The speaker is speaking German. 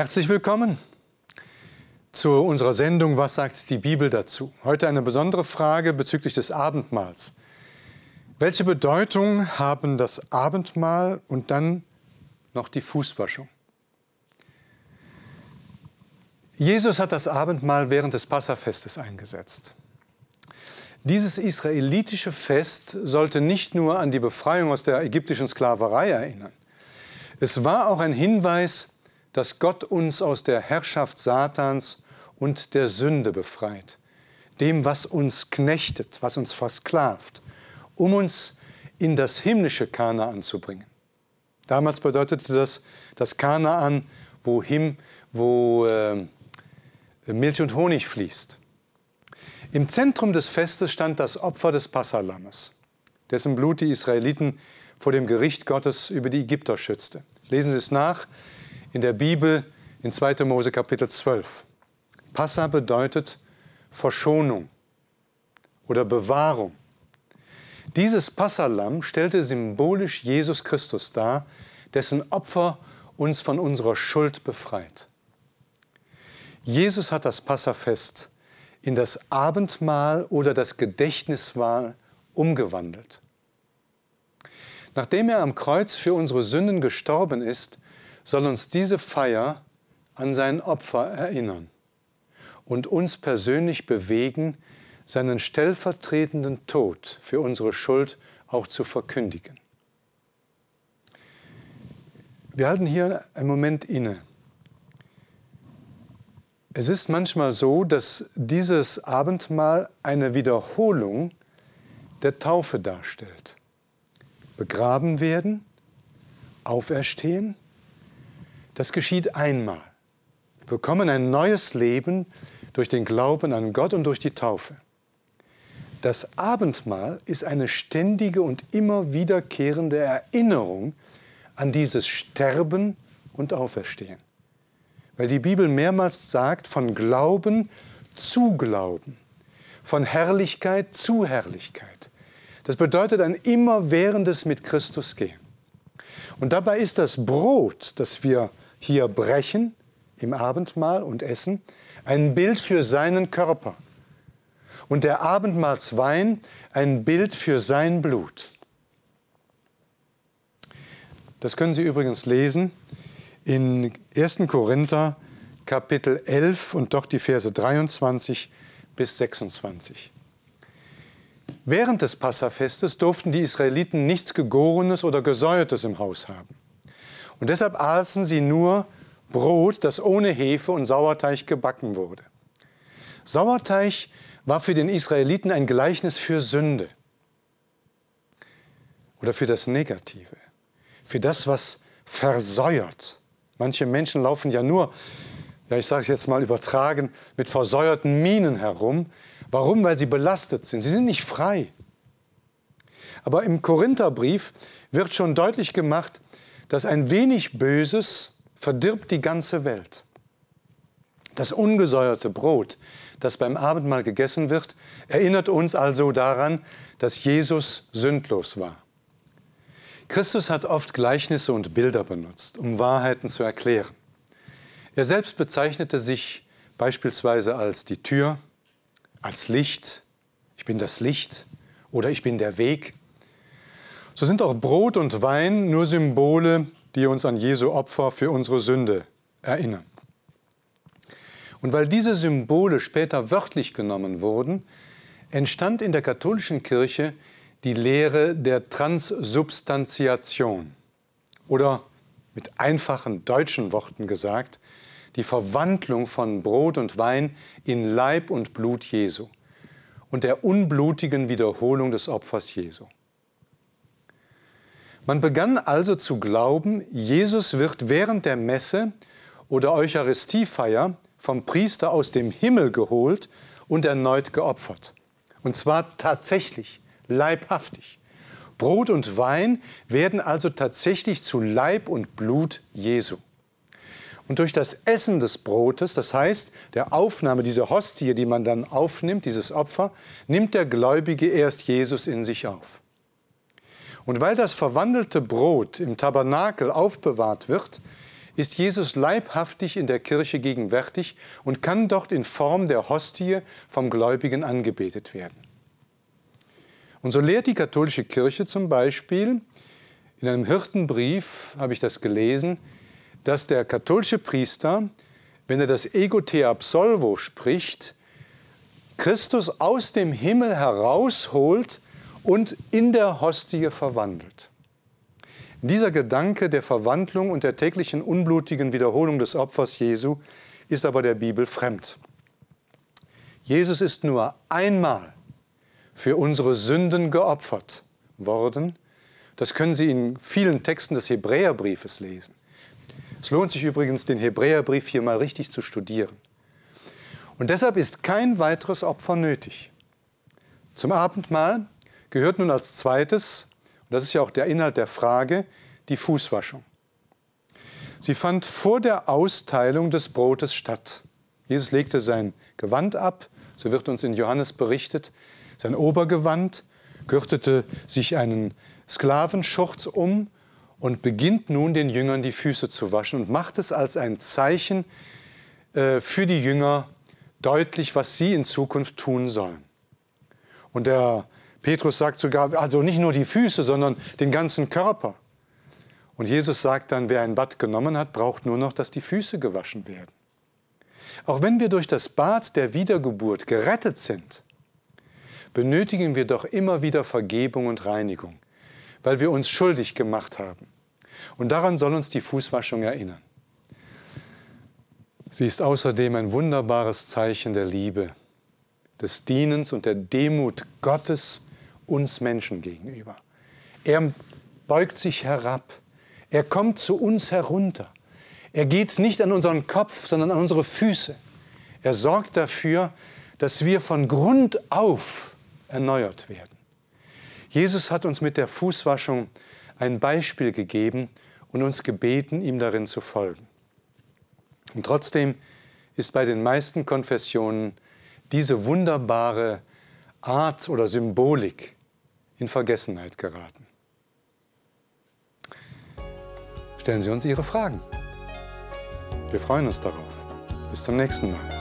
Herzlich willkommen zu unserer Sendung Was sagt die Bibel dazu? Heute eine besondere Frage bezüglich des Abendmahls. Welche Bedeutung haben das Abendmahl und dann noch die Fußwaschung? Jesus hat das Abendmahl während des Passafestes eingesetzt. Dieses israelitische Fest sollte nicht nur an die Befreiung aus der ägyptischen Sklaverei erinnern. Es war auch ein Hinweis dass Gott uns aus der Herrschaft Satans und der Sünde befreit, dem, was uns knechtet, was uns versklavt, um uns in das himmlische Kanaan zu bringen. Damals bedeutete das das Kanaan, wo, Him, wo äh, Milch und Honig fließt. Im Zentrum des Festes stand das Opfer des Passalammes, dessen Blut die Israeliten vor dem Gericht Gottes über die Ägypter schützte. Lesen Sie es nach, in der Bibel in 2. Mose Kapitel 12. Passa bedeutet Verschonung oder Bewahrung. Dieses Passalam stellte symbolisch Jesus Christus dar, dessen Opfer uns von unserer Schuld befreit. Jesus hat das Passafest in das Abendmahl oder das Gedächtnismahl umgewandelt. Nachdem er am Kreuz für unsere Sünden gestorben ist, soll uns diese Feier an sein Opfer erinnern und uns persönlich bewegen, seinen stellvertretenden Tod für unsere Schuld auch zu verkündigen. Wir halten hier einen Moment inne. Es ist manchmal so, dass dieses Abendmahl eine Wiederholung der Taufe darstellt. Begraben werden, auferstehen, das geschieht einmal. Wir bekommen ein neues Leben durch den Glauben an Gott und durch die Taufe. Das Abendmahl ist eine ständige und immer wiederkehrende Erinnerung an dieses Sterben und Auferstehen. Weil die Bibel mehrmals sagt, von Glauben zu Glauben, von Herrlichkeit zu Herrlichkeit. Das bedeutet ein immerwährendes mit Christus gehen. Und dabei ist das Brot, das wir hier brechen im Abendmahl und essen, ein Bild für seinen Körper. Und der Abendmahlswein ein Bild für sein Blut. Das können Sie übrigens lesen in 1. Korinther Kapitel 11 und doch die Verse 23 bis 26. Während des Passafestes durften die Israeliten nichts Gegorenes oder Gesäuertes im Haus haben. Und deshalb aßen sie nur Brot, das ohne Hefe und Sauerteig gebacken wurde. Sauerteig war für den Israeliten ein Gleichnis für Sünde oder für das Negative, für das, was versäuert. Manche Menschen laufen ja nur, ja, ich sage es jetzt mal übertragen, mit versäuerten Minen herum. Warum? Weil sie belastet sind. Sie sind nicht frei. Aber im Korintherbrief wird schon deutlich gemacht, dass ein wenig Böses verdirbt die ganze Welt. Das ungesäuerte Brot, das beim Abendmahl gegessen wird, erinnert uns also daran, dass Jesus sündlos war. Christus hat oft Gleichnisse und Bilder benutzt, um Wahrheiten zu erklären. Er selbst bezeichnete sich beispielsweise als die Tür, als Licht, ich bin das Licht oder ich bin der Weg so sind auch Brot und Wein nur Symbole, die uns an Jesu Opfer für unsere Sünde erinnern. Und weil diese Symbole später wörtlich genommen wurden, entstand in der katholischen Kirche die Lehre der Transsubstantiation oder mit einfachen deutschen Worten gesagt, die Verwandlung von Brot und Wein in Leib und Blut Jesu und der unblutigen Wiederholung des Opfers Jesu. Man begann also zu glauben, Jesus wird während der Messe oder Eucharistiefeier vom Priester aus dem Himmel geholt und erneut geopfert. Und zwar tatsächlich, leibhaftig. Brot und Wein werden also tatsächlich zu Leib und Blut Jesu. Und durch das Essen des Brotes, das heißt der Aufnahme dieser Hostie, die man dann aufnimmt, dieses Opfer, nimmt der Gläubige erst Jesus in sich auf. Und weil das verwandelte Brot im Tabernakel aufbewahrt wird, ist Jesus leibhaftig in der Kirche gegenwärtig und kann dort in Form der Hostie vom Gläubigen angebetet werden. Und so lehrt die katholische Kirche zum Beispiel, in einem Hirtenbrief habe ich das gelesen, dass der katholische Priester, wenn er das Ego te absolvo spricht, Christus aus dem Himmel herausholt und in der Hostie verwandelt. Dieser Gedanke der Verwandlung und der täglichen unblutigen Wiederholung des Opfers Jesu ist aber der Bibel fremd. Jesus ist nur einmal für unsere Sünden geopfert worden. Das können Sie in vielen Texten des Hebräerbriefes lesen. Es lohnt sich übrigens, den Hebräerbrief hier mal richtig zu studieren. Und deshalb ist kein weiteres Opfer nötig. Zum Abendmahl gehört nun als zweites, und das ist ja auch der Inhalt der Frage, die Fußwaschung. Sie fand vor der Austeilung des Brotes statt. Jesus legte sein Gewand ab, so wird uns in Johannes berichtet, sein Obergewand, gürtete sich einen Sklavenschurz um und beginnt nun den Jüngern die Füße zu waschen und macht es als ein Zeichen äh, für die Jünger deutlich, was sie in Zukunft tun sollen. Und der Petrus sagt sogar, also nicht nur die Füße, sondern den ganzen Körper. Und Jesus sagt dann, wer ein Bad genommen hat, braucht nur noch, dass die Füße gewaschen werden. Auch wenn wir durch das Bad der Wiedergeburt gerettet sind, benötigen wir doch immer wieder Vergebung und Reinigung, weil wir uns schuldig gemacht haben. Und daran soll uns die Fußwaschung erinnern. Sie ist außerdem ein wunderbares Zeichen der Liebe, des Dienens und der Demut Gottes uns Menschen gegenüber. Er beugt sich herab. Er kommt zu uns herunter. Er geht nicht an unseren Kopf, sondern an unsere Füße. Er sorgt dafür, dass wir von Grund auf erneuert werden. Jesus hat uns mit der Fußwaschung ein Beispiel gegeben und uns gebeten, ihm darin zu folgen. Und trotzdem ist bei den meisten Konfessionen diese wunderbare Art oder Symbolik in Vergessenheit geraten. Stellen Sie uns Ihre Fragen. Wir freuen uns darauf. Bis zum nächsten Mal.